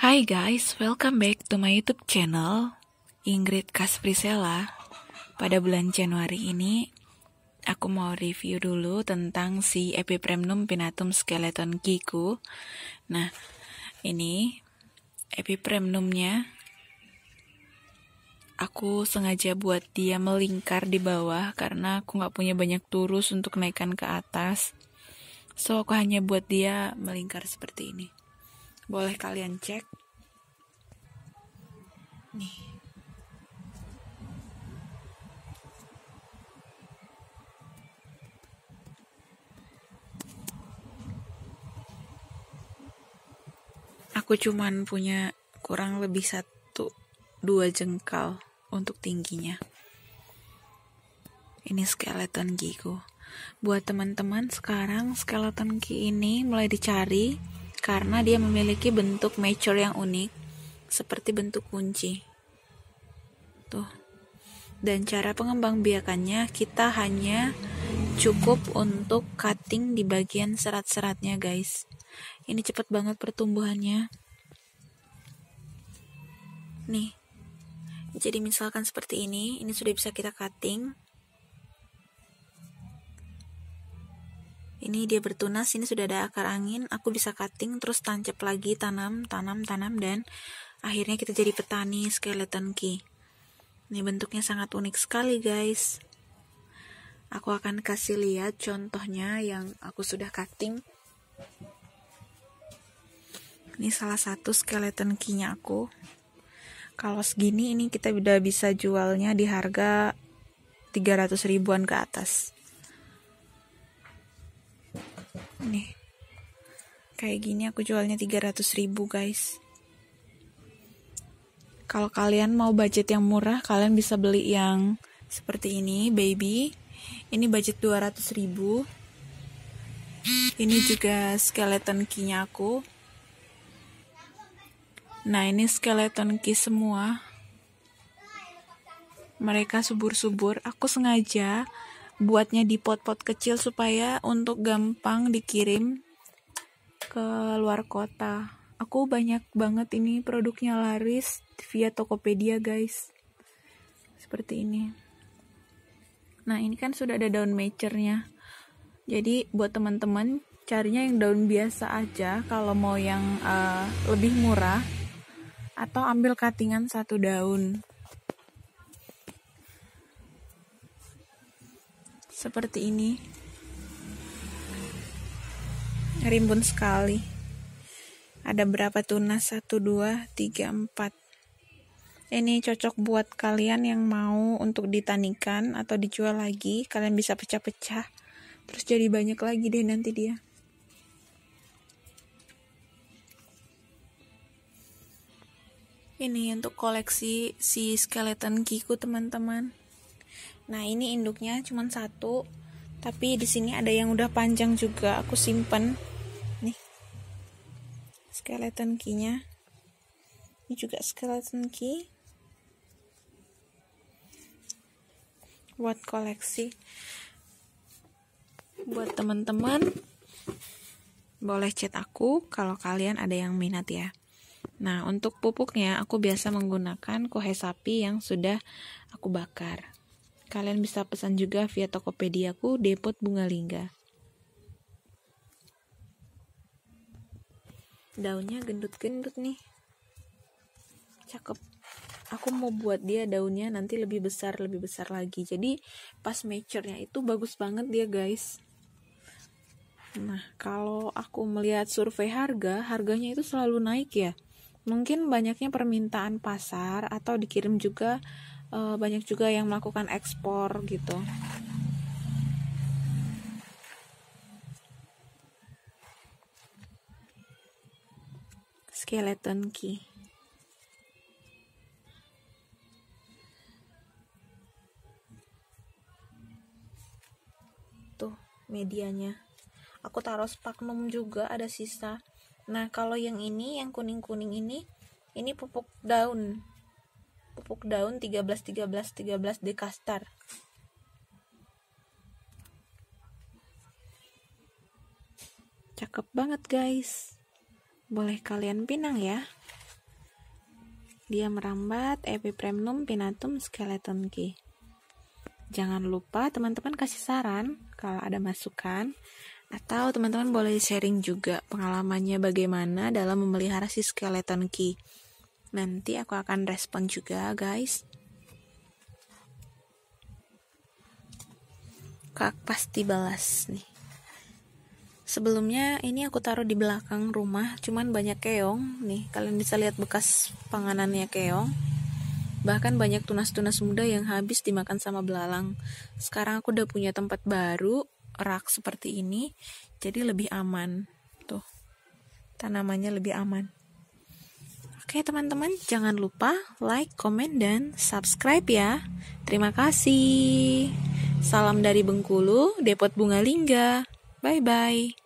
Hai guys, welcome back to my YouTube channel Ingrid Kasprisela. Pada bulan Januari ini, aku mau review dulu tentang si Epipremnum pinatum skeleton kiku. Nah, ini epipremnumnya aku sengaja buat dia melingkar di bawah karena aku nggak punya banyak turus untuk naikkan ke atas. So, aku hanya buat dia melingkar seperti ini boleh kalian cek nih aku cuman punya kurang lebih satu dua jengkal untuk tingginya ini skeleton gigu buat teman-teman sekarang skeleton ki ini mulai dicari karena dia memiliki bentuk mature yang unik seperti bentuk kunci. Tuh. Dan cara pengembangbiakannya kita hanya cukup untuk cutting di bagian serat-seratnya, guys. Ini cepat banget pertumbuhannya. Nih. Jadi misalkan seperti ini, ini sudah bisa kita cutting. ini dia bertunas ini sudah ada akar angin aku bisa cutting terus tancap lagi tanam tanam tanam dan akhirnya kita jadi petani skeleton key ini bentuknya sangat unik sekali guys aku akan kasih lihat contohnya yang aku sudah cutting ini salah satu skeleton key-nya aku kalau segini ini kita udah bisa jualnya di harga 300 ribuan ke atas Nih. Kayak gini aku jualnya 300 ribu guys. Kalau kalian mau budget yang murah, kalian bisa beli yang seperti ini, baby. Ini budget 200 ribu. Ini juga skeleton key-nya aku. Nah, ini skeleton key semua. Mereka subur-subur. Aku sengaja buatnya di pot-pot kecil supaya untuk gampang dikirim ke luar kota. Aku banyak banget ini produknya laris via Tokopedia, guys. Seperti ini. Nah, ini kan sudah ada daun mecernya. Jadi buat teman-teman carinya yang daun biasa aja kalau mau yang uh, lebih murah atau ambil katingan satu daun seperti ini. Rimbun sekali. Ada berapa tunas? satu dua tiga empat. Ini cocok buat kalian yang mau untuk ditanikan atau dijual lagi. Kalian bisa pecah-pecah. Terus jadi banyak lagi deh nanti dia. Ini untuk koleksi si skeleton kiku teman-teman. Nah, ini induknya cuma satu, tapi di sini ada yang udah panjang juga, aku simpen. Nih. Skeleton key-nya. Ini juga skeleton key. Buat koleksi. Buat teman-teman boleh chat aku kalau kalian ada yang minat ya. Nah, untuk pupuknya aku biasa menggunakan kohe sapi yang sudah aku bakar. Kalian bisa pesan juga via Tokopedia-ku Depot bunga lingga Daunnya gendut-gendut nih. Cakep. Aku mau buat dia daunnya nanti lebih besar, lebih besar lagi. Jadi pas mature-nya itu bagus banget dia, guys. Nah, kalau aku melihat survei harga, harganya itu selalu naik ya. Mungkin banyaknya permintaan pasar atau dikirim juga uh, banyak juga yang melakukan ekspor gitu. Skeleton key. Tuh medianya. Aku taruh spagnum juga ada sisa. Nah, kalau yang ini yang kuning-kuning ini ini pupuk daun pupuk daun 13 13 13 dekastar. Cakep banget guys. Boleh kalian pinang ya. Dia merambat epipremnum pinatum skeleton key. Jangan lupa teman-teman kasih saran kalau ada masukan atau teman-teman boleh sharing juga pengalamannya bagaimana dalam memelihara si skeleton key. Nanti aku akan respon juga, guys. Kak pasti balas nih. Sebelumnya ini aku taruh di belakang rumah, cuman banyak keong nih. Kalian bisa lihat bekas panganannya keong. Bahkan banyak tunas-tunas muda yang habis dimakan sama belalang. Sekarang aku udah punya tempat baru, rak seperti ini, jadi lebih aman. Tuh. Tanamannya lebih aman. Oke teman-teman, jangan lupa like, komen, dan subscribe ya. Terima kasih. Salam dari Bengkulu, Depot Bunga Lingga. Bye-bye.